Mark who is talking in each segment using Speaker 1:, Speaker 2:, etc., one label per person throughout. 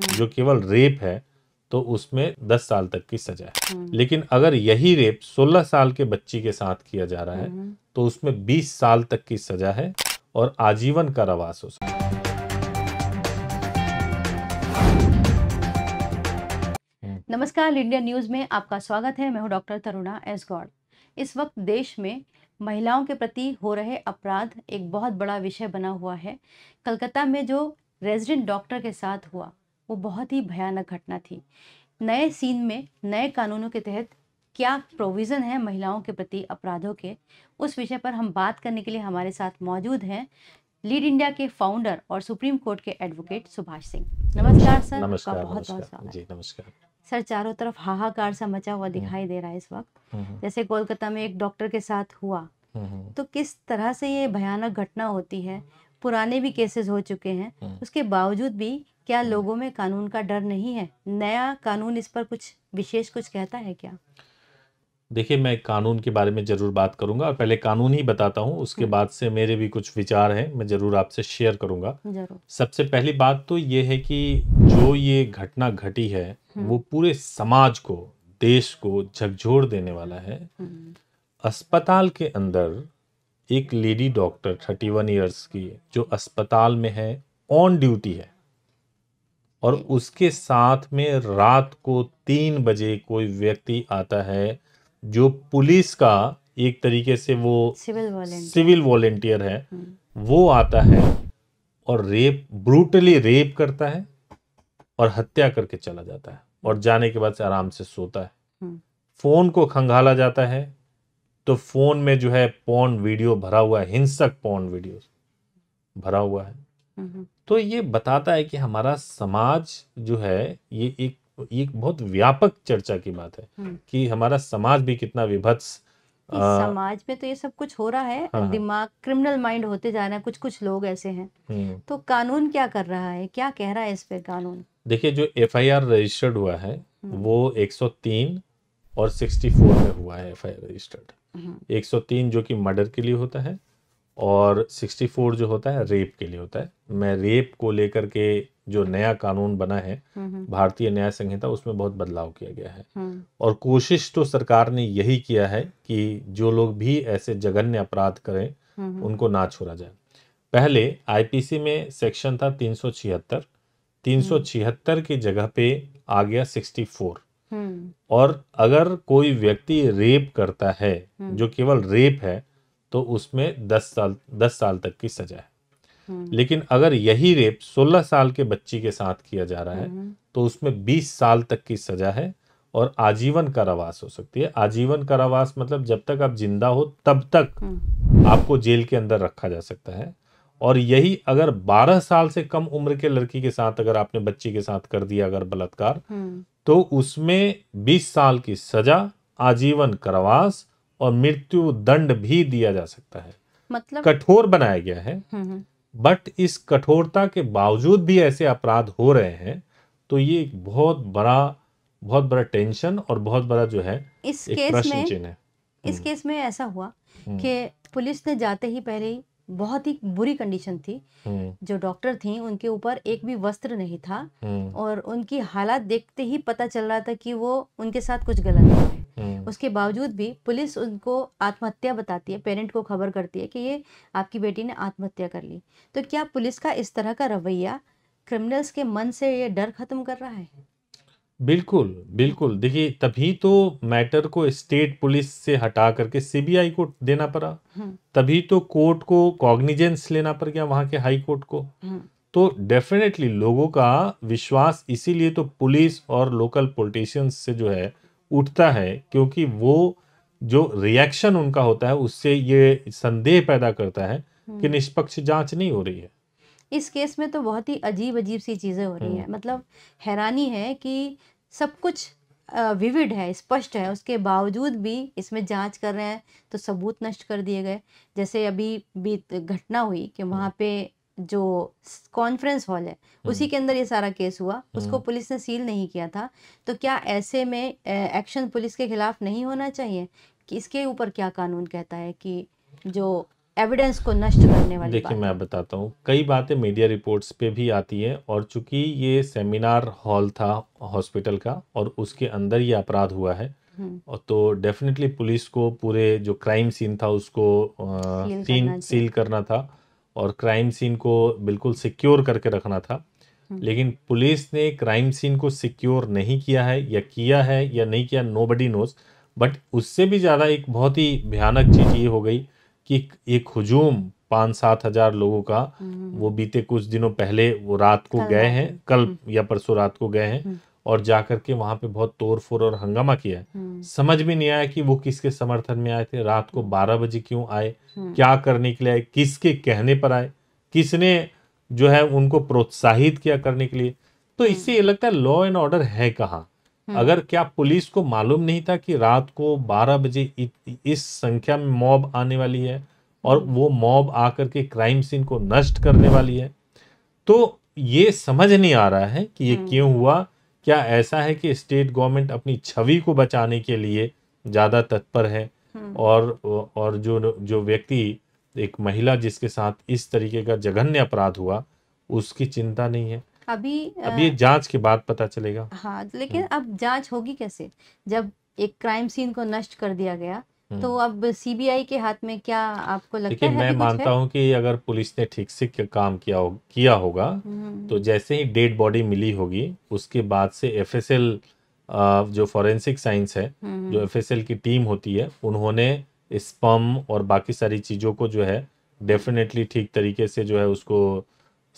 Speaker 1: हम्म। जो
Speaker 2: केवल रेप है तो उसमें 10 साल तक की सजा है हम्म। लेकिन अगर यही रेप 16 साल के बच्ची के साथ किया जा रहा है हम्म। तो उसमें 20 साल तक की सजा है और आजीवन कारावास हो सकता है
Speaker 3: नमस्कार इंडिया न्यूज में आपका स्वागत है मैं हूं डॉक्टर तरुणा एस गौर इस वक्त देश में महिलाओं के प्रति हो रहे अपराध एक बहुत बड़ा विषय बना हुआ है कलकत्ता में जो रेजिडेंट डॉक्टर के साथ हुआ वो बहुत ही भयानक घटना थी नए सीन में नए कानूनों के तहत क्या प्रोविज़न है महिलाओं के प्रति अपराधों के उस विषय पर हम बात करने के लिए हमारे साथ मौजूद हैं लीड इंडिया के फाउंडर और सुप्रीम कोर्ट के एडवोकेट सुभाष सिंह नमस्कार सर नमस्कार, आपका बहुत बहुत
Speaker 1: स्वागत
Speaker 3: सर चारों तरफ हाहाकार सा मचा हुआ दिखाई दे रहा है इस वक्त हम्म, हम्म। जैसे कोलकाता में एक डॉक्टर के साथ हुआ हम्म, तो किस तरह से ये भयानक घटना होती है पुराने भी केसेस हो चुके हैं उसके बावजूद भी क्या लोगों में कानून का डर नहीं है नया कानून इस पर कुछ विशेष कुछ कहता है क्या
Speaker 2: देखिए मैं कानून के बारे में ज़रूर बात करूंगा और पहले कानून ही बताता हूँ उसके हम्म। बाद से मेरे भी कुछ विचार हैं मैं ज़रूर आपसे शेयर करूंगा सबसे पहली बात तो ये है कि जो ये घटना घटी है हम्म। वो पूरे समाज को देश को झकझोर देने वाला है हम्म। अस्पताल के अंदर एक lady doctor thirty one years की जो अस्पताल में है ऑन ड्यूटी है और उसके साथ में रात को तीन बजे कोई व्यक्ति आता है जो पुलिस का एक तरीके से वो सिविल वॉलेंटियर है हम्म। वो आता है और रेप ब्रूटली रेप करता है और हत्या करके चला जाता है और जाने के बाद से आराम से सोता है हम्म। फोन को खंगाला जाता है तो फोन में जो है पॉन वीडियो भरा हुआ है हिंसक पॉन वीडियो भरा हुआ है हम्म। तो ये बताता है कि हमारा समाज जो है ये एक ये एक बहुत व्यापक चर्चा की बात है हम्म। कि हमारा समाज भी कितना विभत्स समाज
Speaker 3: में तो ये सब कुछ हो रहा है हाँ, हाँ। दिमाग क्रिमिनल माइंड होते जा रहे हैं कुछ कुछ लोग ऐसे हैं हम्म। तो कानून क्या कर रहा है क्या कह रहा है इस पे कानून
Speaker 2: देखिए जो एफ रजिस्टर्ड हुआ है वो 103 और 64 में हुआ है एफ रजिस्टर्ड 103 जो कि मर्डर के लिए होता है और 64 जो होता है रेप के लिए होता है मैं रेप को लेकर के जो नया कानून बना है हम्म, हम्म। भारतीय न्याय संहिता उसमें बहुत बदलाव किया गया है हम्म। और कोशिश तो सरकार ने यही किया है कि जो लोग भी ऐसे जघन्य अपराध करें उनको ना छोड़ा जाए पहले आईपीसी में सेक्शन था तीन सौ छिहत्तर तीन सौ छिहत्तर की जगह पे आ गया सिक्सटी फोर और अगर कोई व्यक्ति रेप करता है जो केवल रेप है तो उसमें दस साल दस साल तक की सजा है हम्म। लेकिन अगर यही रेप 16 साल के बच्ची के साथ किया जा रहा है हम्म। तो उसमें 20 साल तक की सजा है और आजीवन कारावास हो सकती है आजीवन कारावास मतलब जब तक आप जिंदा हो तब तक हम्म। आपको जेल के अंदर रखा जा सकता है और यही अगर 12 साल से कम उम्र के लड़की के साथ अगर आपने बच्ची के साथ कर दिया अगर बलात्कार तो उसमें 20 साल की सजा आजीवन कारावास और मृत्यु दंड भी दिया जा सकता है मतलब कठोर बनाया गया है हम्म, हम्म। बट इस कठोरता के बावजूद भी ऐसे अपराध हो रहे हैं तो ये एक बहुत बड़ा बहुत बड़ा टेंशन और बहुत बड़ा जो है इस केस में है।
Speaker 3: इस हम्म। केस में ऐसा हुआ कि पुलिस ने जाते ही पहले ही बहुत ही बुरी कंडीशन थी जो डॉक्टर थी उनके ऊपर एक भी वस्त्र नहीं था और उनकी हालात देखते ही पता चल रहा था कि वो उनके साथ कुछ गलत है हम्म। उसके बावजूद भी पुलिस उनको आत्महत्या बताती है पेरेंट को खबर करती है कि ये आपकी बेटी ने आत्महत्या कर ली तो क्या पुलिस का इस तरह का रवैया क्रिमिनल्स के मन से ये डर खत्म कर रहा है
Speaker 2: बिल्कुल बिल्कुल देखिए तभी तो मैटर को स्टेट पुलिस से हटा करके सीबीआई को देना पड़ा हम्म। तभी तो कोर्ट को कॉग्निजेंस लेना पड़ गया वहाँ के हाई कोर्ट को हम्म। तो डेफिनेटली लोगों का विश्वास इसीलिए तो पुलिस और लोकल पोलिटिशियंस से जो है उठता है क्योंकि वो जो रिएक्शन उनका होता है उससे ये संदेह पैदा करता है कि हम्म। निष्पक्ष जांच नहीं हो रही है
Speaker 3: इस केस में तो बहुत ही अजीब अजीब सी चीज़ें हो रही हैं हम्म। मतलब हैरानी है कि सब कुछ विविड है स्पष्ट है उसके बावजूद भी इसमें जांच कर रहे हैं तो सबूत नष्ट कर दिए गए जैसे अभी बीत घटना हुई कि वहाँ हम्म। पे जो कॉन्फ्रेंस हॉल है हम्म। उसी के अंदर ये सारा केस हुआ हम्म। उसको पुलिस ने सील नहीं किया था तो क्या ऐसे में एक्शन पुलिस के खिलाफ नहीं होना चाहिए कि इसके ऊपर क्या कानून कहता है कि जो एविडेंस को नष्ट करने वाली देखिए
Speaker 2: मैं बताता हूँ कई बातें मीडिया रिपोर्ट्स पे भी आती है और चूंकि ये सेमिनार हॉल था हॉस्पिटल का और उसके अंदर ये अपराध हुआ है हम्म। और तो डेफिनेटली पुलिस को पूरे जो क्राइम सीन था उसको सील करना था और क्राइम सीन को बिल्कुल सिक्योर करके रखना था हम्म। लेकिन पुलिस ने क्राइम सीन को सिक्योर नहीं किया है या किया है या नहीं किया नो बडी नोज बट उससे भी ज़्यादा एक बहुत ही भयानक चीज़ ये हो गई कि एक हजूम पाँच सात हजार लोगों का हम्म। वो बीते कुछ दिनों पहले वो रात को गए हैं कल हम्म। या परसों रात को गए हैं और जाकर के वहां पे बहुत तोड़फोड़ और हंगामा किया है हम्म। समझ में नहीं आया कि वो किसके समर्थन में आए थे रात को बारह बजे क्यों आए हम्म। क्या करने के लिए आए किसके कहने पर आए किसने जो है उनको प्रोत्साहित किया करने के लिए तो हम्म। इससे ये लगता है लॉ एंड ऑर्डर है कहाँ अगर क्या पुलिस को मालूम नहीं था कि रात को बारह बजे इस संख्या में मॉब आने वाली है और वो मॉब आकर के क्राइम सीन को नष्ट करने वाली है तो ये समझ नहीं आ रहा है कि ये क्यों हुआ क्या ऐसा है कि स्टेट गवर्नमेंट अपनी छवि को बचाने के लिए ज़्यादा तत्पर है हम्म। और और जो जो व्यक्ति एक महिला जिसके साथ इस तरीके का जघन्य अपराध हुआ उसकी चिंता नहीं है
Speaker 3: अभी अभी
Speaker 2: जांच के बाद पता चलेगा
Speaker 3: हाँ लेकिन हम्म। अब जांच होगी कैसे जब एक क्राइम सीन को नष्ट कर दिया गया तो हम्म। अब सीबीआई के हाथ में क्या आपको लगता है मैं मानता हूँ
Speaker 2: कि अगर पुलिस ने ठीक से काम किया हो, किया होगा हम्म। तो जैसे ही डेड बॉडी मिली होगी उसके बाद से एफएसएल जो फॉरेंसिक साइंस है जो एफएसएल हम्म। की टीम होती है उन्होंने स्पम और बाकी सारी चीज़ों को जो है डेफिनेटली ठीक तरीके से जो है उसको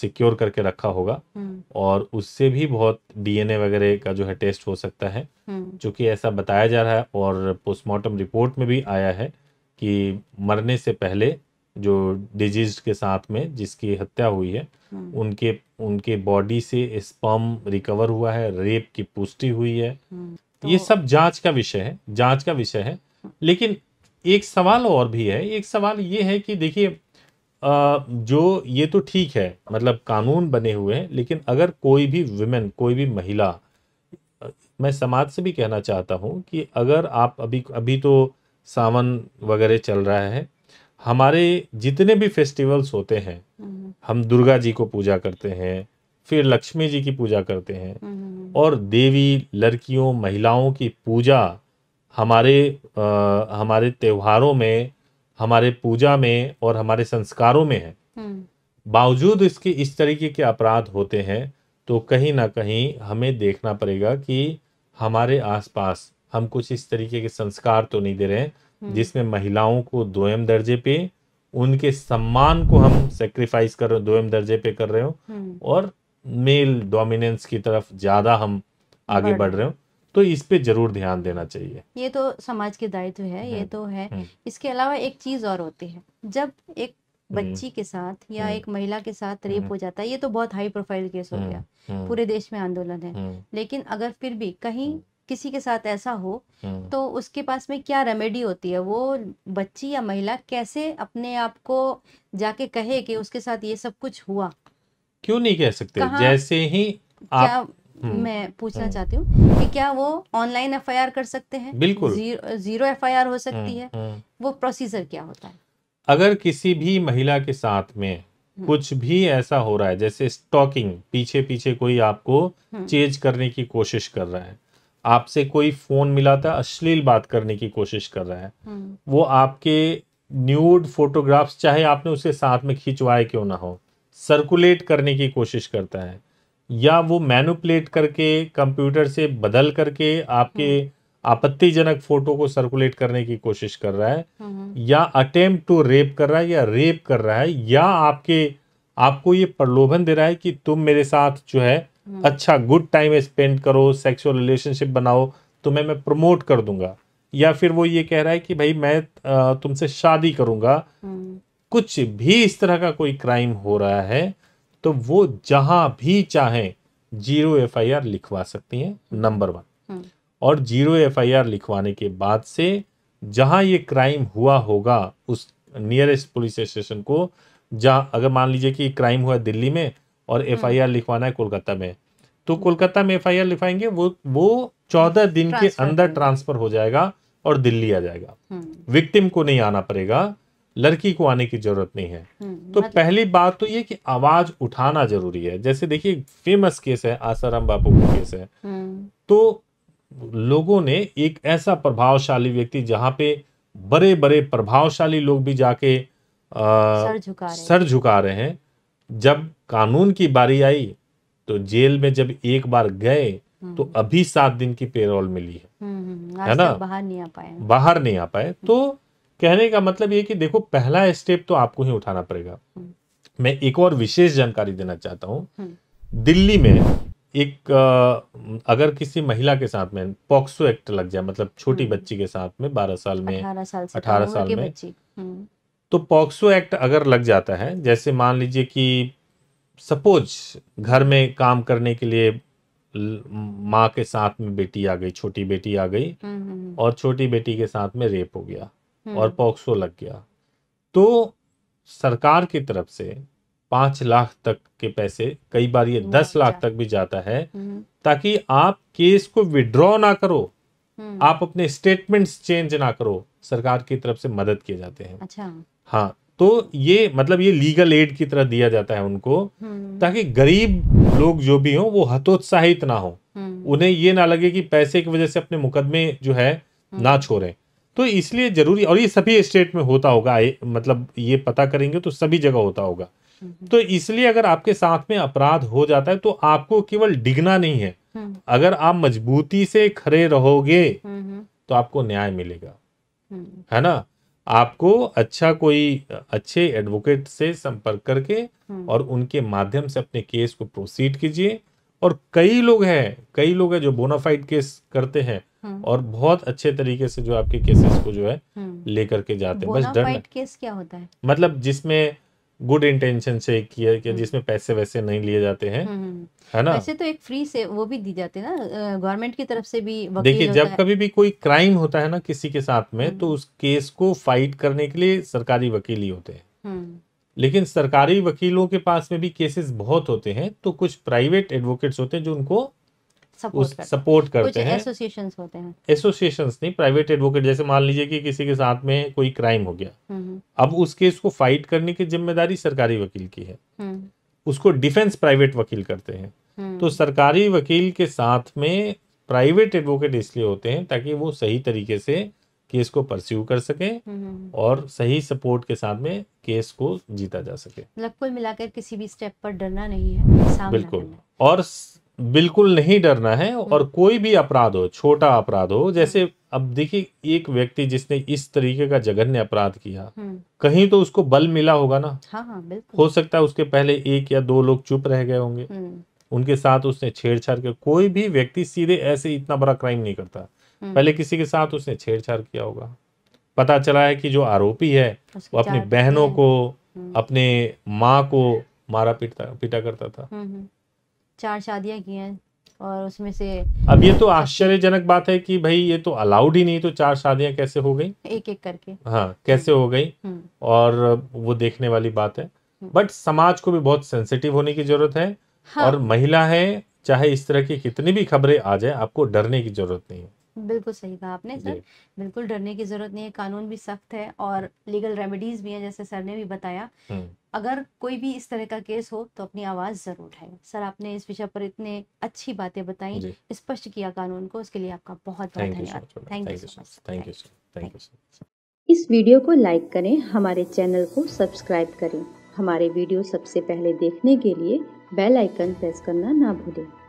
Speaker 2: सिक्योर करके रखा होगा हम्म। और उससे भी बहुत डीएनए वगैरह का जो है टेस्ट हो सकता है क्योंकि हम्म। ऐसा बताया जा रहा है और पोस्टमार्टम रिपोर्ट में भी आया है कि मरने से पहले जो डिजीज के साथ में जिसकी हत्या हुई है हम्म। उनके उनके बॉडी से स्पर्म रिकवर हुआ है रेप की पुष्टि हुई है तो... ये सब जांच का विषय है जांच का विषय है लेकिन एक सवाल और भी है एक सवाल ये है कि देखिए जो ये तो ठीक है मतलब कानून बने हुए हैं लेकिन अगर कोई भी वुमेन कोई भी महिला मैं समाज से भी कहना चाहता हूँ कि अगर आप अभी अभी तो सावन वगैरह चल रहा है हमारे जितने भी फेस्टिवल्स होते हैं हम्म। हम दुर्गा जी को पूजा करते हैं फिर लक्ष्मी जी की पूजा करते हैं हम्म। और देवी लड़कियों महिलाओं की पूजा हमारे आ, हमारे त्योहारों में हमारे पूजा में और हमारे संस्कारों में है
Speaker 1: हम्म।
Speaker 2: बावजूद इसके इस तरीके के अपराध होते हैं तो कहीं ना कहीं हमें देखना पड़ेगा कि हमारे आसपास हम कुछ इस तरीके के संस्कार तो नहीं दे रहे हैं हम्म। जिसमें महिलाओं को दोयम दर्जे पे उनके सम्मान को हम सेक्रीफाइस कर रहे हो दोयम दर्जे पे कर रहे हो हम्म। और मेल डोमिनेंस की तरफ ज़्यादा हम आगे बढ़ रहे हो तो इस पे जरूर ध्यान देना चाहिए
Speaker 3: ये तो समाज के दायित्व है ये तो है हम्म। इसके अलावा एक चीज और होती है जब एक बच्ची हम्म। के साथ या हम्म। एक महिला के साथ रेप हो जाता है ये तो बहुत हाई प्रोफाइल केस हो गया पूरे देश में आंदोलन है लेकिन अगर फिर भी कहीं किसी के साथ ऐसा हो तो उसके पास में क्या रेमेडी होती है वो बच्ची या महिला कैसे अपने आप को जाके कहे कि उसके साथ ये सब कुछ हुआ
Speaker 2: क्यों नहीं कह सकते जैसे ही आप हम्म। मैं पूछना हम्म। चाहती
Speaker 3: हूँ कि क्या वो ऑनलाइन एफ कर सकते हैं बिल्कुल जीरो, एफ हो सकती हम्म, है वो प्रोसीजर क्या होता है
Speaker 2: अगर किसी भी महिला के साथ में कुछ भी ऐसा हो रहा है जैसे स्टॉकिंग पीछे पीछे कोई आपको चेज करने की कोशिश कर रहा है आपसे कोई फोन मिला था अश्लील बात करने की कोशिश कर रहा है वो आपके न्यूड फोटोग्राफ्स चाहे आपने उसे साथ में खिंचवाए क्यों ना हो सर्कुलेट करने की कोशिश करता है या वो मैनुपलेट करके कंप्यूटर से बदल करके आपके हम्म। आपत्तिजनक फोटो को सर्कुलेट करने की कोशिश कर रहा है हम्म, हम्म। या अटेम्प्ट टू रेप कर रहा है या रेप कर रहा है या आपके आपको ये प्रलोभन दे रहा है कि तुम मेरे साथ जो है अच्छा गुड टाइम स्पेंड करो सेक्सुअल रिलेशनशिप बनाओ तुम्हें मैं प्रमोट कर दूंगा या फिर वो ये कह रहा है कि भाई मैं तुमसे शादी करूंगा
Speaker 1: कुछ
Speaker 2: भी इस तरह का कोई क्राइम हो रहा है तो वो जहां भी चाहें जीरो एफआईआर लिखवा सकती हैं नंबर वन हम्म। और जीरो एफआईआर लिखवाने के बाद से जहां ये क्राइम हुआ होगा उस नियरेस्ट पुलिस स्टेशन को जहां अगर मान लीजिए कि क्राइम हुआ दिल्ली में और हम्म। आर लिखवाना है कोलकाता में तो कोलकाता में आर लिखवाएंगे वो वो चौदह दिन के अंदर ट्रांसफर हो जाएगा और दिल्ली आ जाएगा विक्टिम हम्म। को नहीं आना पड़ेगा लड़की को आने की जरूरत नहीं है हम्म, तो मतलब... पहली बात तो ये कि आवाज उठाना जरूरी है जैसे देखिए फेमस केस है आसाराम बापू का केस है हम्म। तो लोगों ने एक ऐसा प्रभावशाली व्यक्ति जहाँ पे बड़े बड़े प्रभावशाली लोग भी जाके आ, सर झुका रहे हैं जब कानून की बारी आई तो जेल में जब एक बार गए हम्म। तो अभी सात दिन की पेरोल मिली
Speaker 3: है है ना बाहर नहीं आ पाए
Speaker 2: बाहर नहीं आ पाए तो कहने का मतलब ये कि देखो पहला स्टेप तो आपको ही उठाना पड़ेगा हम्म। मैं एक और विशेष जानकारी देना चाहता हूँ
Speaker 1: हम्म।
Speaker 2: दिल्ली में एक अगर किसी महिला के साथ में पॉक्सो एक्ट लग जाए मतलब छोटी हम्म। बच्ची के साथ में बारह साल में अठारह साल, अठारह साल
Speaker 1: में
Speaker 2: तो पॉक्सो एक्ट अगर लग जाता है जैसे मान लीजिए कि सपोज घर में काम करने के लिए माँ के साथ में बेटी आ गई छोटी बेटी आ गई और छोटी बेटी के साथ में रेप हो गया और हम्म। पॉक्सो लग गया तो सरकार की तरफ से पांच लाख तक के पैसे कई बार ये हम्म। दस लाख अच्छा। तक भी जाता है हम्म। ताकि आप केस को विड्रॉ ना करो आप अपने स्टेटमेंट्स चेंज ना करो सरकार की तरफ से मदद किए जाते हैं अच्छा हाँ तो ये मतलब ये लीगल एड की तरह दिया जाता है उनको ताकि गरीब लोग जो भी हो वो हतोत्साहित ना हो उन्हें ये ना लगे कि पैसे की वजह से अपने मुकदमे जो है ना छोड़ें तो इसलिए जरूरी और ये सभी स्टेट में होता होगा मतलब ये पता करेंगे तो सभी जगह होता होगा हम्म। तो इसलिए अगर आपके साथ में अपराध हो जाता है तो आपको केवल डिगना नहीं है हम्म। अगर आप मजबूती से खड़े रहोगे हम्म। तो आपको न्याय मिलेगा है ना आपको अच्छा कोई अच्छे एडवोकेट से संपर्क करके और उनके माध्यम से अपने केस को प्रोसीड कीजिए और कई लोग हैं कई लोग हैं जो बोनाफाइड केस करते हैं हम्म। और बहुत अच्छे तरीके से जो आपके केसेस को जो है हम्म। लेकर के जाते हैं बस डर
Speaker 3: केस क्या होता है
Speaker 2: मतलब जिसमें गुड इंटेंशन से किया कि हम्म। जिसमें पैसे वैसे नहीं लिए जाते हैं है ना वैसे
Speaker 3: तो एक फ्री से वो भी दी जाते हैं ना गवर्नमेंट की तरफ से भी देखिए जब कभी
Speaker 2: भी कोई क्राइम होता है ना किसी के साथ में तो उस केस को फाइट करने के लिए सरकारी वकील ही होते हैं लेकिन सरकारी वकीलों के पास में भी केसेस बहुत होते हैं तो कुछ प्राइवेट एडवोकेट्स होते हैं जो उनको
Speaker 3: सपोर्ट करते, करते हैं एसोसिएशन होते हैं
Speaker 2: एसोसिएशन नहीं प्राइवेट एडवोकेट जैसे मान लीजिए कि किसी के साथ में कोई क्राइम हो गया हम्म, हम्म। अब उस केस को फाइट करने की जिम्मेदारी सरकारी वकील की है हम्म। उसको डिफेंस प्राइवेट वकील करते
Speaker 1: हैं तो
Speaker 2: सरकारी वकील के साथ में प्राइवेट एडवोकेट इसलिए होते हैं ताकि वो सही तरीके से केस को परस्यू कर सके और सही सपोर्ट के साथ में केस को जीता जा सके मतलब
Speaker 3: कुल मिलाकर किसी भी स्टेप पर डरना नहीं है बिल्कुल
Speaker 2: और बिल्कुल नहीं डरना है हम्म। और कोई भी अपराध हो छोटा अपराध हो जैसे हम्म। अब देखिए एक व्यक्ति जिसने इस तरीके का जघन्य अपराध किया हम्म। कहीं तो उसको बल मिला होगा ना
Speaker 1: हाँ, हाँ, हो
Speaker 2: सकता है उसके पहले एक या दो लोग चुप रह गए होंगे उनके साथ उसने छेड़छाड़ किया कोई भी व्यक्ति सीधे ऐसे इतना बड़ा क्राइम नहीं करता पहले किसी के साथ उसने छेड़छाड़ किया होगा पता चला है कि जो आरोपी है वो अपनी बहनों को अपने माँ को मारा पीटा पीटा करता था
Speaker 3: चार शादियां की हैं और उसमें से
Speaker 2: अब ये तो आश्चर्यजनक बात है कि भाई ये तो अलाउड ही नहीं तो चार शादियां कैसे हो गई
Speaker 3: एक एक करके हाँ
Speaker 2: कैसे हो गई हम्म। और वो देखने वाली बात है हम्म। बट समाज को भी बहुत सेंसिटिव होने की जरूरत है हाँ। और महिला है चाहे इस तरह की कितनी भी खबरें आ जाए आपको डरने की जरूरत नहीं
Speaker 3: है बिल्कुल सही कहा आपने सर बिल्कुल डरने की जरूरत नहीं है कानून भी सख्त है और लीगल रेमेडीज भी हैं जैसे सर ने भी बताया हम्म। अगर कोई भी इस तरह का केस हो तो अपनी आवाज़ ज़रूर उठाए सर आपने इस विषय पर इतने अच्छी बातें बताई स्पष्ट किया कानून को उसके लिए आपका बहुत बहुत धन्यवाद thank you so much
Speaker 1: thank you thank you
Speaker 3: इस वीडियो को लाइक करें हमारे चैनल को सब्सक्राइब करें हमारे वीडियो सबसे पहले देखने के लिए बेल आइकन प्रेस करना ना भूलें